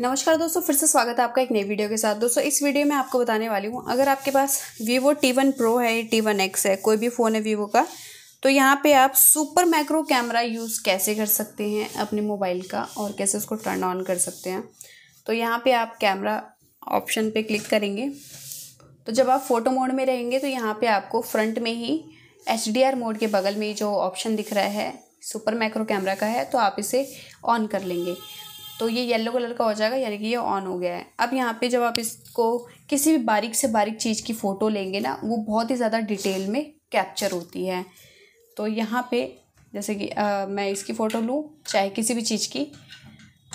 नमस्कार दोस्तों फिर से स्वागत है आपका एक नई वीडियो के साथ दोस्तों इस वीडियो में आपको बताने वाली हूँ अगर आपके पास वीवो टी वन प्रो है टी वन एक्स है कोई भी फ़ोन है वीवो का तो यहाँ पे आप सुपर मैक्रो कैमरा यूज़ कैसे कर सकते हैं अपने मोबाइल का और कैसे उसको टर्न ऑन कर सकते हैं तो यहाँ पर आप कैमरा ऑप्शन पर क्लिक करेंगे तो जब आप फ़ोटो मोड में रहेंगे तो यहाँ पर आपको फ्रंट में ही एच मोड के बगल में जो ऑप्शन दिख रहा है सुपर मैक्रो कैमरा का है तो आप इसे ऑन कर लेंगे तो ये येलो कलर का हो जाएगा यानी कि ये ऑन हो गया है अब यहाँ पे जब आप इसको किसी भी बारीक से बारीक चीज़ की फ़ोटो लेंगे ना वो बहुत ही ज़्यादा डिटेल में कैप्चर होती है तो यहाँ पे जैसे कि आ, मैं इसकी फ़ोटो लूँ चाहे किसी भी चीज़ की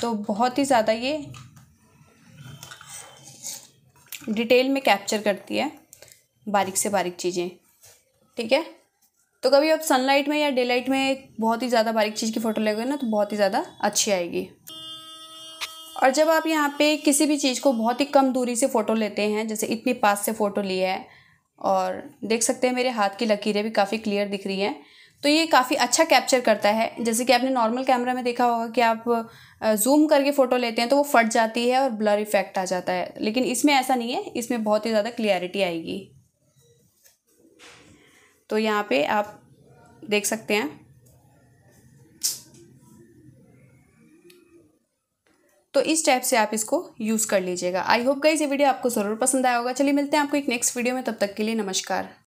तो बहुत ही ज़्यादा ये डिटेल में कैप्चर करती है बारीक से बारीक चीज़ें ठीक है तो कभी आप सनलाइट में या डे लाइट में बहुत ही ज़्यादा बारीक चीज़ की फ़ोटो लेंगे ना तो बहुत ही ज़्यादा अच्छी आएगी और जब आप यहाँ पे किसी भी चीज़ को बहुत ही कम दूरी से फ़ोटो लेते हैं जैसे इतनी पास से फ़ोटो लिया है और देख सकते हैं मेरे हाथ की लकीरें भी काफ़ी क्लियर दिख रही हैं तो ये काफ़ी अच्छा कैप्चर करता है जैसे कि आपने नॉर्मल कैमरा में देखा होगा कि आप जूम करके फ़ोटो लेते हैं तो वो फट जाती है और ब्लर इफेक्ट आ जाता है लेकिन इसमें ऐसा नहीं है इसमें बहुत ही ज़्यादा क्लियरिटी आएगी तो यहाँ पे आप देख सकते हैं तो इस टाइप से आप इसको यूज़ कर लीजिएगा आई होप गाइज ये वीडियो आपको ज़रूर पसंद आया होगा चलिए मिलते हैं आपको एक नेक्स्ट वीडियो में तब तक के लिए नमस्कार